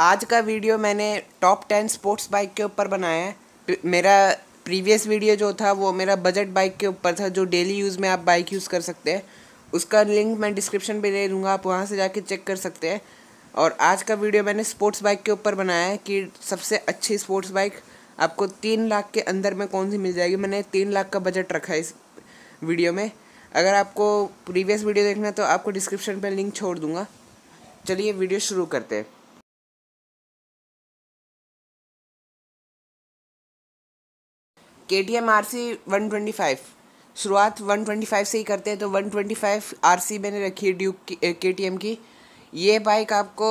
आज का वीडियो मैंने टॉप टेन स्पोर्ट्स बाइक के ऊपर बनाया है मेरा प्रीवियस वीडियो जो था वो मेरा बजट बाइक के ऊपर था जो डेली यूज़ में आप बाइक यूज़ कर सकते हैं उसका लिंक मैं डिस्क्रिप्शन में दे दूँगा आप वहाँ से जाके चेक कर सकते हैं और आज का वीडियो मैंने स्पोर्ट्स बाइक के ऊपर बनाया है कि सबसे अच्छी स्पोर्ट्स बाइक आपको तीन लाख के अंदर में कौन सी मिल जाएगी मैंने तीन लाख का बजट रखा है इस वीडियो में अगर आपको प्रीवियस वीडियो देखना है तो आपको डिस्क्रिप्शन पर लिंक छोड़ दूँगा चलिए वीडियो शुरू करते हैं K T M R C one twenty five शुरुआत वन ट्वेंटी फाइव से ही करते हैं तो one twenty five R C मैंने रखी है ड्यूक की के टी एम की ये बाइक आपको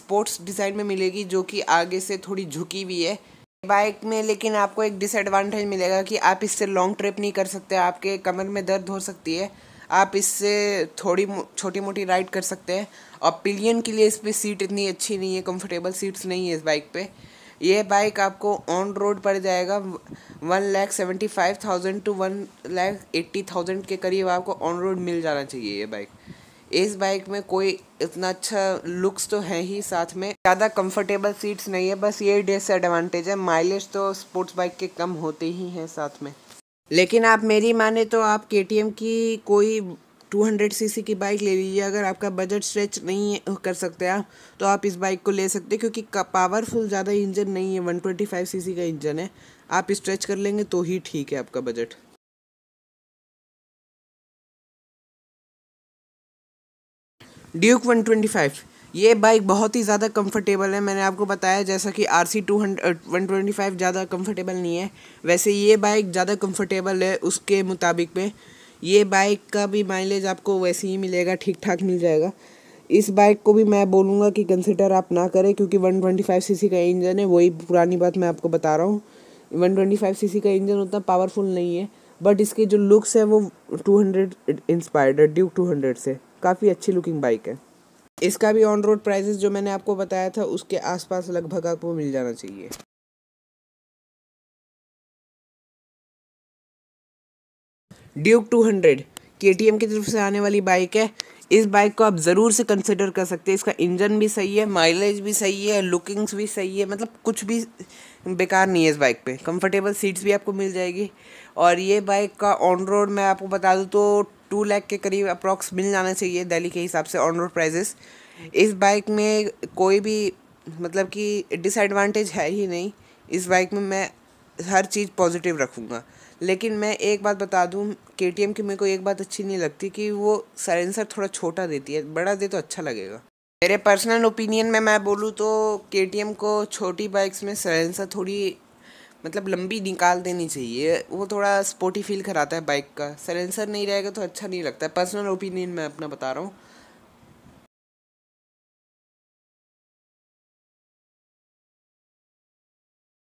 स्पोर्ट्स डिज़ाइन में मिलेगी जो कि आगे से थोड़ी झुकी हुई है बाइक में लेकिन आपको एक डिसएडवांटेज मिलेगा कि आप इससे लॉन्ग ट्रिप नहीं कर सकते आपके कमर में दर्द हो सकती है आप इससे थोड़ी छोटी मोटी राइड कर सकते हैं और पिलियन के लिए इस पर सीट इतनी अच्छी नहीं है कंफर्टेबल सीट्स नहीं है इस बाइक पे ये बाइक आपको ऑन रोड पड़ जाएगा one lakh seventy five thousand to one lakh eighty thousand के करीब आपको ऑन रोड मिल जाना चाहिए ये बाइक इस बाइक में कोई इतना अच्छा लुक्स तो है ही साथ में ज़्यादा कंफर्टेबल सीट्स नहीं है बस ये डिसएडवांटेज है माइलेज तो स्पोर्ट्स बाइक के कम होते ही हैं साथ में लेकिन आप मेरी माने तो आप के की कोई 200 सीसी की बाइक ले लीजिए अगर आपका बजट स्ट्रेच नहीं कर सकते आप तो आप इस बाइक को ले सकते हैं क्योंकि पावरफुल ज़्यादा इंजन नहीं है 125 सीसी का इंजन है आप स्ट्रेच कर लेंगे तो ही ठीक है आपका बजट ड्यूक 125 ये बाइक बहुत ही ज़्यादा कंफर्टेबल है मैंने आपको बताया जैसा कि R C two one twenty five ज़्यादा कंफर्टेबल नहीं है वैसे ये बाइक ज़्यादा कंफर्टेबल है उसके मुताबिक में ये बाइक का भी माइलेज आपको वैसे ही मिलेगा ठीक ठाक मिल जाएगा इस बाइक को भी मैं बोलूँगा कि कंसिडर आप ना करें क्योंकि वन ट्वेंटी का इंजन है वही पुरानी बात मैं आपको बता रहा हूँ वन ट्वेंटी का इंजन उतना पावरफुल नहीं है बट इसके जो लुक्स है वो 200 इंस्पायर्ड है ड्यूक हंड्रेड से काफ़ी अच्छी लुकिंग बाइक है इसका भी ऑन रोड प्राइजेस जो मैंने आपको बताया था उसके आसपास लगभग आपको मिल जाना चाहिए Duke two hundred K T M की तरफ से आने वाली बाइक है इस बाइक को आप ज़रूर से कंसिडर कर सकते हैं इसका इंजन भी सही है माइलेज भी सही है लुकिंग्स भी सही है मतलब कुछ भी बेकार नहीं है इस बाइक पे कंफर्टेबल सीट्स भी आपको मिल जाएगी और ये बाइक का ऑन रोड मैं आपको बता दूँ तो टू लैख के करीब अप्रॉक्स मिल जाना चाहिए दिल्ली के हिसाब से ऑन रोड प्राइजेस इस बाइक में कोई भी मतलब कि डिसएडवांटेज है ही नहीं इस बाइक में मैं हर चीज़ पॉजिटिव रखूँगा लेकिन मैं एक बात बता दूँ के टी एम की मेरे को एक बात अच्छी नहीं लगती कि वो साइलेंसर थोड़ा छोटा देती है बड़ा दे तो अच्छा लगेगा मेरे पर्सनल ओपिनियन में मैं बोलूँ तो के टी एम को छोटी बाइक्स में साइलेंसर थोड़ी मतलब लंबी निकाल देनी चाहिए वो थोड़ा स्पोर्टी फील कराता है बाइक का साइलेंसर नहीं रहेगा तो अच्छा नहीं लगता है पर्सनल ओपिनियन मैं अपना बता रहा हूँ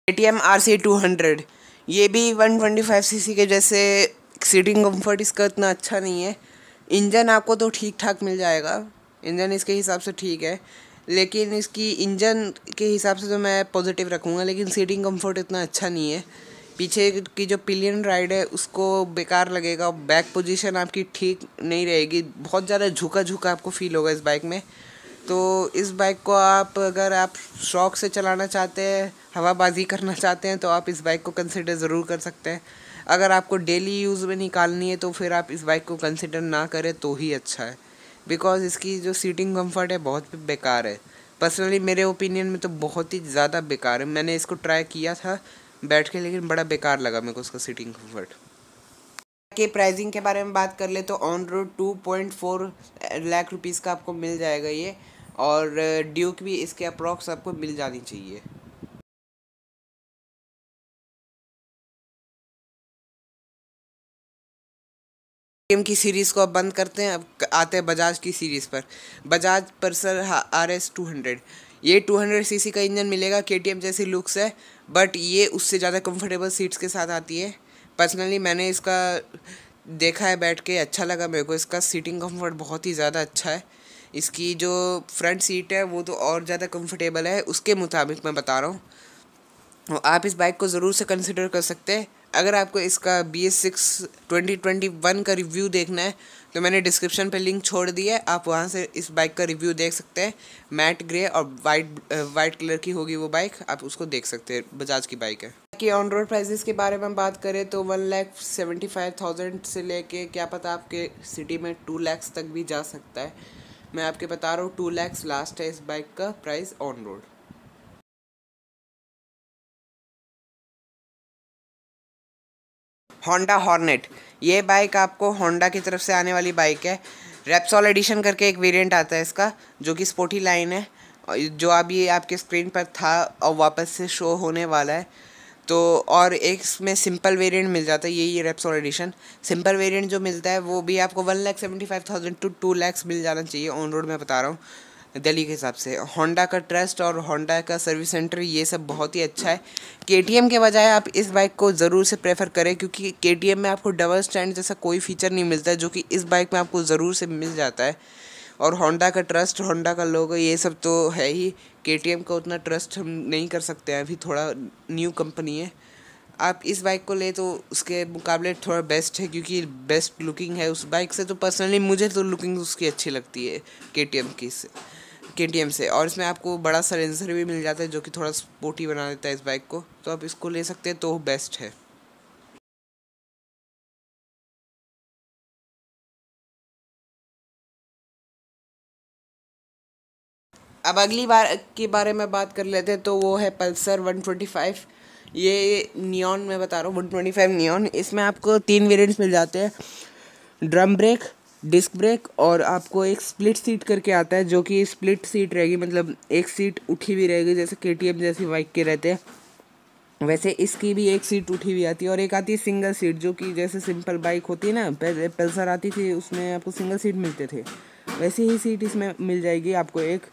A T M R C two hundred ये भी one twenty five C C के जैसे सीटिंग कंफर्ट इसका इतना अच्छा नहीं है इंजन आपको तो ठीक ठाक मिल जाएगा इंजन इसके हिसाब से ठीक है लेकिन इसकी इंजन के हिसाब से तो मैं पॉजिटिव रखूँगा लेकिन सीटिंग कंफर्ट इतना अच्छा नहीं है पीछे की जो पिलियन राइड है उसको बेकार लगेगा बैक पोजीशन आपकी ठीक नहीं रहेगी बहुत ज़्यादा झुका झुका आपको फील होगा इस बाइक में तो इस बाइक को आप अगर आप शौक से चलाना चाहते हैं हवाबाजी करना चाहते हैं तो आप इस बाइक को कंसिडर ज़रूर कर सकते हैं अगर आपको डेली यूज़ में निकालनी है तो फिर आप इस बाइक को कंसिडर ना करें तो ही अच्छा है बिकॉज़ इसकी जो सीटिंग कम्फर्ट है बहुत बेकार है पर्सनली मेरे ओपिनियन में तो बहुत ही ज़्यादा बेकार है मैंने इसको ट्राई किया था बैठ के लेकिन बड़ा बेकार लगा मेरे को उसका सीटिंग कम्फर्ट के प्राइसिंग के बारे में बात कर ले तो on road two point four lakh rupees का आपको मिल जाएगा ये और ड्यूक भी इसके अप्रॉक्स आपको मिल जानी चाहिए एम की सीरीज़ को अब बंद करते हैं अब आते हैं बजाज की सीरीज़ पर Bajaj Pulsar R S two hundred ये टू हंड्रेड सी सी का इंजन मिलेगा के टी एम जैसी लुक्स है बट ये उससे ज़्यादा कंफर्टेबल सीट्स के साथ आती है पर्सनली मैंने इसका देखा है बैठ के अच्छा लगा मेरे को इसका सीटिंग कंफर्ट बहुत ही ज़्यादा अच्छा है इसकी जो फ्रंट सीट है वो तो और ज़्यादा कंफर्टेबल है उसके मुताबिक मैं बता रहा हूँ आप इस बाइक को ज़रूर से कंसिडर कर सकते हैं अगर आपको इसका B S six twenty twenty one का रिव्यू देखना है तो मैंने डिस्क्रिप्शन पे लिंक छोड़ दिया है आप वहाँ से इस बाइक का रिव्यू देख सकते हैं मैट ग्रे और वाइट वाइट कलर की होगी वो बाइक आप उसको देख सकते हैं बजाज की बाइक है कि ऑन रोड प्राइजेस के बारे में बात करें तो one lakh seventy five thousand से लेके क्या पता आपके सिटी में टू लैक्स तक भी जा सकता है मैं आपके बता रहा हूँ टू लैक्स लास्ट है इस बाइक का price on road Honda Hornet ये बाइक आपको होंडा की तरफ से आने वाली बाइक है रेप्सॉल एडिशन करके एक वेरिएंट आता है इसका जो कि स्पोर्टी लाइन है जो अभी ये आपके स्क्रीन पर था और वापस से शो होने वाला है तो और एक में सिंपल वेरिएंट मिल जाता है यही रेप्सॉल एडिशन सिंपल वेरिएंट जो मिलता है वो भी आपको one lakh seventy five thousand to two lakhs मिल जाना चाहिए ऑन रोड में बता रहा हूँ दिल्ली के हिसाब से होंडा का ट्रस्ट और होंडा का सर्विस सेंटर ये सब बहुत ही अच्छा है के के बजाय आप इस बाइक को ज़रूर से प्रेफर करें क्योंकि के में आपको डबल स्टैंड जैसा कोई फीचर नहीं मिलता जो कि इस बाइक में आपको ज़रूर से मिल जाता है और होंडा का ट्रस्ट होंडा का लोगो ये सब तो है ही के का उतना ट्रस्ट हम नहीं कर सकते हैं अभी थोड़ा न्यू कंपनी है आप इस बाइक को ले तो उसके मुकाबले थोड़ा बेस्ट है क्योंकि बेस्ट लुकिंग है उस बाइक से तो पर्सनली मुझे तो लुकिंग उसकी अच्छी लगती है के की से के से और इसमें आपको बड़ा सरेंसर भी मिल जाता है जो कि थोड़ा स्पोर्टी बना देता है इस बाइक को तो आप इसको ले सकते हैं तो बेस्ट है अब अगली बार के बारे में बात कर लेते हैं तो वो है पल्सर 125 ये नियॉन मैं बता रहा हूँ 125 नियॉन इसमें आपको तीन वेरिएंट्स मिल जाते हैं ड्रम ब्रेक डिस्क ब्रेक और आपको एक स्प्लिट सीट करके आता है जो कि स्प्लिट सीट रहेगी मतलब एक सीट उठी हुई रहेगी जैसे के जैसी बाइक के रहते हैं वैसे इसकी भी एक सीट उठी हुई आती है और एक आती है सिंगल सीट जो कि जैसे सिंपल बाइक होती है ना पहले पल्सर आती थी उसमें आपको सिंगल सीट मिलते थे वैसी ही सीट इसमें मिल जाएगी आपको एक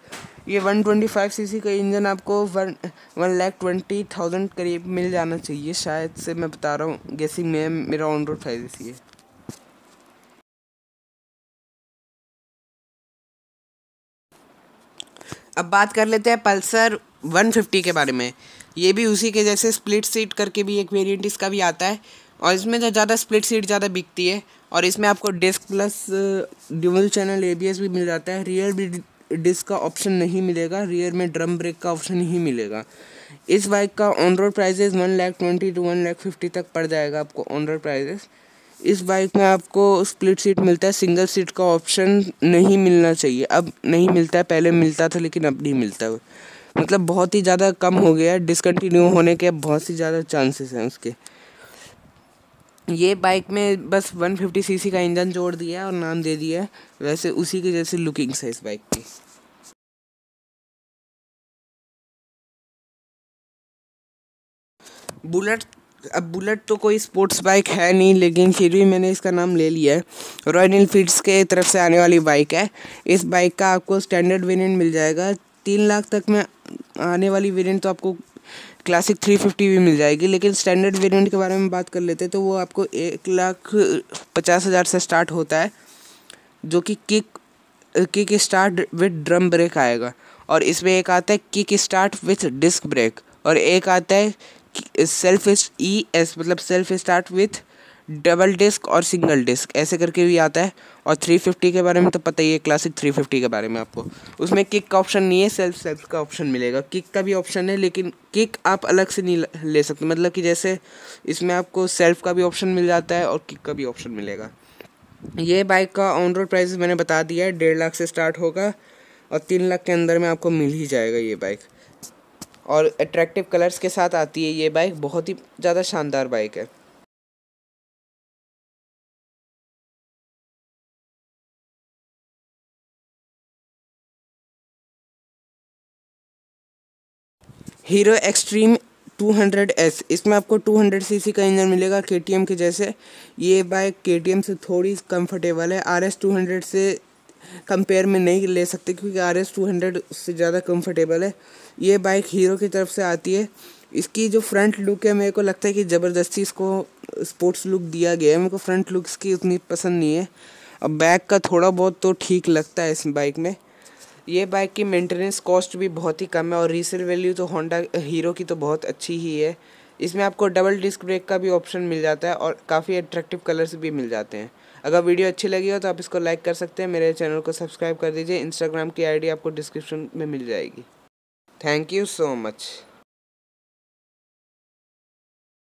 ये one twenty five C C का इंजन आपको one one lakh twenty thousand करीब मिल जाना चाहिए शायद से मैं बता रहा हूँ गेसिंग में मेरा ऑन रोड प्राइस है अब बात कर लेते हैं पल्सर 150 के बारे में ये भी उसी के जैसे स्प्लिट सीट करके भी एक वेरिएंट इसका भी आता है और इसमें जो ज़्यादा स्प्लिट सीट ज़्यादा बिकती है और इसमें आपको disc plus dual channel A भी मिल जाता है रियर भी डिस्क का ऑप्शन नहीं मिलेगा रियर में ड्रम ब्रेक का ऑप्शन ही मिलेगा इस बाइक का on road prices one lakh twenty to one lakh fifty तक पड़ जाएगा आपको ऑन रोड प्राइजेज़ इस बाइक में आपको स्प्लिट सीट मिलता है सिंगल सीट का ऑप्शन नहीं मिलना चाहिए अब नहीं मिलता है पहले मिलता था लेकिन अब नहीं मिलता है मतलब बहुत ही ज़्यादा कम हो गया है डिसकन्टिन्यू होने के बहुत ही ज़्यादा चांसेस हैं उसके ये बाइक में बस 150 सीसी का इंजन जोड़ दिया है और नाम दे दिया है वैसे उसी के जैसे लुकिंग्स है इस बाइक की बुलेट अब बुलेट तो कोई स्पोर्ट्स बाइक है नहीं लेकिन फिर भी मैंने इसका नाम ले लिया है रॉयल इनफील्ड्स के तरफ से आने वाली बाइक है इस बाइक का आपको स्टैंडर्ड वेरियंट मिल जाएगा तीन लाख तक में आने वाली वेरियंट तो आपको क्लासिक थ्री फिफ्टी भी मिल जाएगी लेकिन स्टैंडर्ड वेरिएंट के बारे में बात कर लेते हैं तो वो आपको एक लाख पचास हज़ार से स्टार्ट होता है जो कि kick kick start with drum brake आएगा और इसमें एक आता है kick start with disc brake और एक आता है सेल्फ ई एस मतलब self start with double disc और सिंगल डिस्क ऐसे करके भी आता है और 350 के बारे में तो पता ही है क्लासिक 350 के बारे में आपको उसमें किक का ऑप्शन नहीं है सेल्फ सेल्फ का ऑप्शन मिलेगा किक का भी ऑप्शन है लेकिन किक आप अलग से नहीं ले सकते मतलब कि जैसे इसमें आपको सेल्फ का भी ऑप्शन मिल जाता है और किक का भी ऑप्शन मिलेगा ये बाइक का ऑन रोड प्राइस मैंने बता दिया है डेढ़ लाख से स्टार्ट होगा और तीन लाख के अंदर में आपको मिल ही जाएगा ये बाइक और अट्रैक्टिव कलर्स के साथ आती है ये बाइक बहुत ही ज़्यादा शानदार बाइक है हीरो एक्सट्रीम 200S इसमें आपको 200 सीसी का इंजन मिलेगा के के जैसे ये बाइक के से थोड़ी कंफर्टेबल है आर एस से कंपेयर में नहीं ले सकते क्योंकि आर एस टू हंड्रेड उससे ज़्यादा कंफर्टेबल है ये बाइक हीरो की तरफ से आती है इसकी जो फ्रंट लुक है मेरे को लगता है कि ज़बरदस्ती इसको स्पोर्ट्स लुक दिया गया है मेरे को फ्रंट लुक इसकी उतनी पसंद नहीं है अब बैक का थोड़ा बहुत तो ठीक लगता है इस बाइक में ये बाइक की मेंटेनेंस कॉस्ट भी बहुत ही कम है और रीसेल वैल्यू तो होंडा हीरो की तो बहुत अच्छी ही है इसमें आपको डबल डिस्क ब्रेक का भी ऑप्शन मिल जाता है और काफ़ी अट्रैक्टिव कलर्स भी मिल जाते हैं अगर वीडियो अच्छी लगी हो तो आप इसको लाइक कर सकते हैं मेरे चैनल को सब्सक्राइब कर दीजिए इंस्टाग्राम की आईडी आपको डिस्क्रिप्शन में मिल जाएगी थैंक यू सो मच